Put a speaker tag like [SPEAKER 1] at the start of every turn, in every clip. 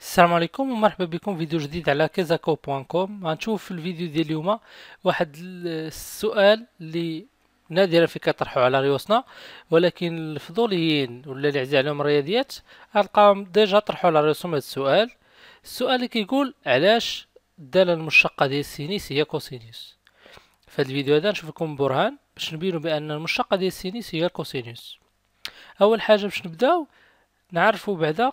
[SPEAKER 1] السلام عليكم ومرحبا بكم فيديو جديد على كازاكو بوان كوم غنشوف في الفيديو ديال اليوم واحد السؤال اللي نادرا في كطرحوا على ريوسنا ولكن الفضوليين ولا اللي عزيز عليهم الرياضيات القام ديجا طرحوا على ريوسهم هذا السؤال السؤال اللي كيقول علاش الداله المشتقه ديال سينيس هي كوسينيس في هذا الفيديو هذا نشوف لكم برهان باش نبينو بان المشتقه ديال السينيس هي الكوسينوس اول حاجه باش نبداو نعرفو بعدا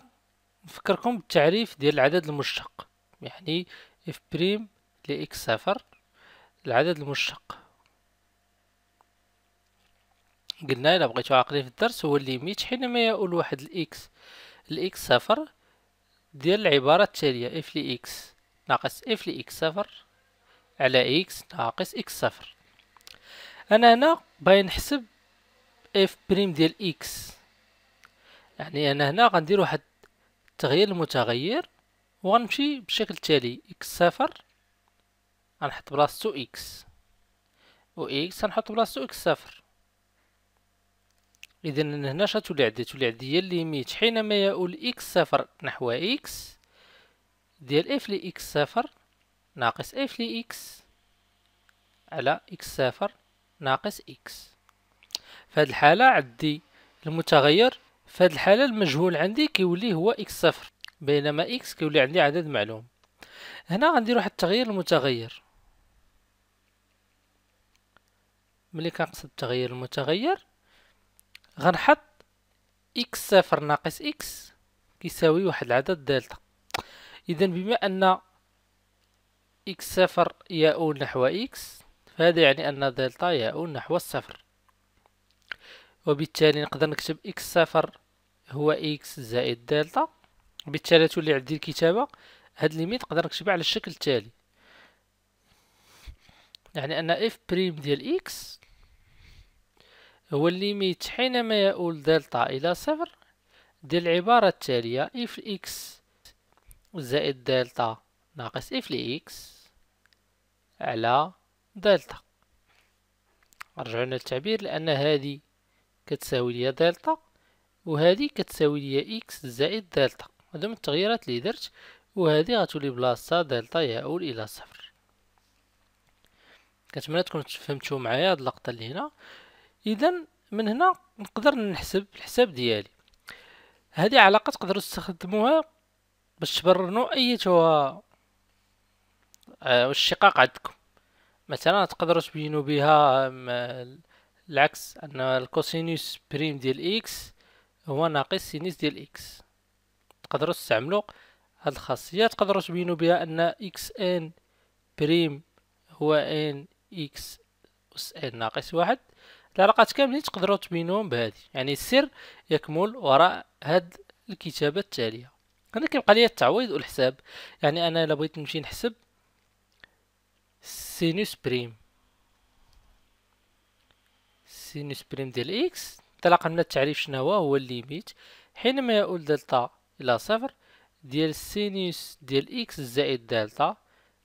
[SPEAKER 1] نفكركم بالتعريف ديال العدد المشتق يعني اف بريم لاكس صفر العدد المشتق قلنا الا بغيتو عاقلين في الدرس هو الليميت حينما يؤول واحد الاكس الاكس صفر ديال العباره التاليه اف لاكس ناقص اف لاكس صفر على إكس ناقص إكس صفر أنا هنا باغي نحسب إف بريم ديال إكس يعني أنا هنا غندير واحد التغيير المتغير وغنمشي بشكل التالي إكس صفر غنحط بلاصتو إكس و إكس غنحط بلاصتو إكس صفر إذا هنا شتولي عندي تولي عندي هي حينما يؤول إكس صفر نحو إكس ديال إف لإكس صفر ناقص اف لي اكس على اكس صفر ناقص اكس في هذه الحالة عندي المتغير في هذه الحالة المجهول عندي كيولي هو اكس صفر بينما اكس كيولي عندي عدد معلوم هنا غندير واحد التغيير المتغير ملي كنقصد تغيير المتغير غنحط اكس صفر ناقص اكس كيساوي واحد العدد دلتا اذا بما ان إكس صفر يؤول نحو إكس فهذا يعني أن دلتا يؤول نحو الصفر وبالتالي نقدر نكتب إكس صفر هو إكس زائد دلتا بالتالي تولي عندي الكتابة هاد ليميت نقدر نكتبها على الشكل التالي يعني أن إف بريم ديال إكس هو الليميت حينما يؤول دلتا إلى صفر ديال العبارة التالية إف x زائد دلتا ناقص إف لإكس على دلتا نرجعو لنا لان هذه كتساوي ليا دلتا وهذه كتساوي ليا اكس زائد دلتا هادو من التغييرات اللي درت وهذه غتولي بلاصتها دلتا يؤول الى صفر كنتمنى تكونوا فهمتوا معايا هاد اللقطه اللي هنا اذا من هنا نقدر نحسب الحساب ديالي هذه علاقه تقدروا تستخدموها باش تبرروا اي آه، والشقاق عندكم مثلا تقدروا تبينوا بها العكس ان الكوسينوس بريم ديال اكس هو ناقص سينيس ديال اكس تقدروا تستعملوا هذه الخاصيه تقدروا تبينوا بها ان اكس ان بريم هو ان اكس اس ان ناقص واحد العلاقات كاملين تقدروا تبينوهم بهذه يعني السر يكمل وراء هاد الكتابه التاليه هنا كيبقى لي التعويض والحساب يعني انا الا بغيت نمشي نحسب سينوس بريم سينوس بريم ديال اكس انطلاقا من التعريف شنو هو هو الليميت حينما يؤول دلتا الى صفر ديال سينوس ديال اكس زائد دلتا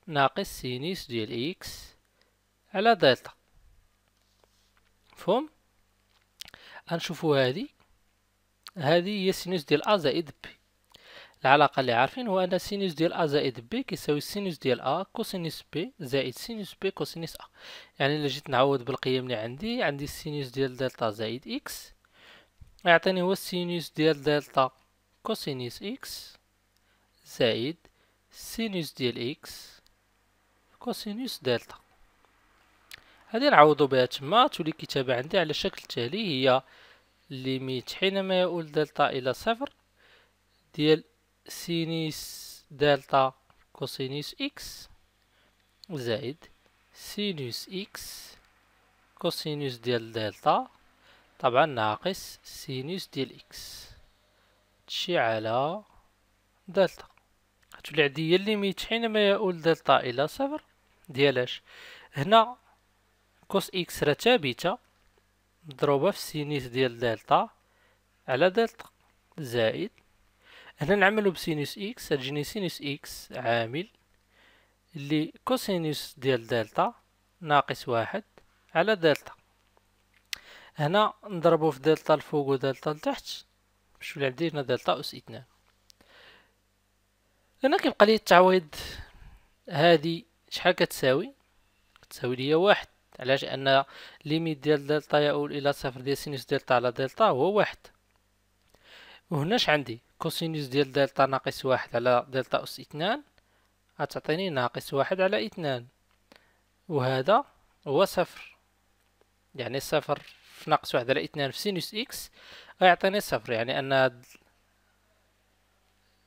[SPEAKER 1] ناقص سينوس ديال اكس على دلتا مفهوم غنشوفو هادي هادي هي سينوس ديال ا زائد بي العلاقة اللي عارفين هو أن سينوس ديال أ زائد بي كيساوي سينوس ديال أ كوسينوس بي زائد سينوس بي كوسينوس أ يعني إلا جيت نعوض بالقيم اللي عندي عندي سينوس ديال دلتا زائد إكس يعطيني هو سينوس ديال دلتا كوسينوس إكس زائد سينوس ديال إكس كوسينوس دلتا هذه نعوضو بها تما تولي كتابة عندي على الشكل التالي هي ليميت حينما يؤول دلتا إلى صفر ديال سينيس دلتا كوسينوس إكس زائد سينوس إكس كوسينوس ديال دلتا طبعا ناقص سينوس ديال إكس تشي على دلتا غتولي عندي هي الليميت حينما يؤول دلتا إلى صفر ديالاش هنا كوس إكس راه ثابتة مضروبة في سينيس ديال دلتا على دلتا زائد هنا نعملو بسينوس اكس تجيني سينوس اكس عامل اللي كوسينوس ديال دلتا ناقص واحد على دلتا هنا نضربو في دلتا الفوق ودلتا لتحت باش ولا عندي هنا دلتا اس اثنان هنا كيبقى لي التعويض هادي شحال كتساوي كتساوي ليا واحد علاش ان ليميت ديال دلتا يؤول الى صفر ديال سينوس دلتا على دلتا هو واحد وهناش عندي كوسينوس ديال دلتا ناقص واحد على دلتا أس اثنان غتعطيني ناقص واحد على اثنان وهذا هو صفر يعني صفر في ناقص واحد على اثنان في سينوس إكس غيعطيني صفر يعني أن هاد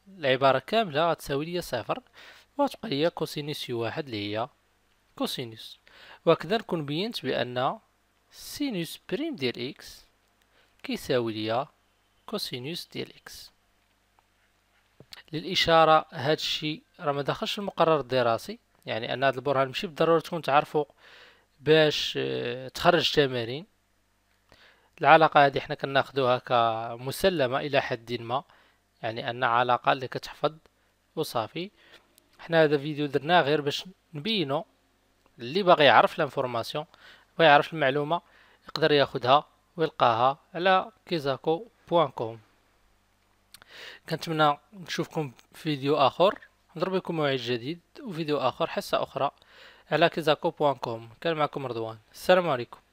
[SPEAKER 1] العبارة كاملة غتساوي ليا صفر وغتبقى ليا كوسينوس يو واحد اللي هي كوسينوس وهكذا نكون بينت بأن سينوس بريم ديال إكس كيساوي ليا كوسينوس ديال إكس للإشارة هذا الشيء راه ما دخلش المقرر الدراسي يعني أن هذا البرهان ماشي بالضرورة تكون تعرفو باش آه، تخرج تمارين العلاقة هذه حنا كناخدوها كمسلمة إلى حد ما يعني أن علاقة اللي كتحفظ وصافي حنا هذا الفيديو درناه غير باش نبينو اللي باغي يعرف لانفورماسيون ويعرف المعلومة يقدر ياخدها ويلقاها على كيزاكو كوم كنتمنى نشوفكم في فيديو اخر نضرب لكم موعد جديد وفيديو اخر حصه اخرى على كيزاكو بوان كوم كان معكم رضوان السلام عليكم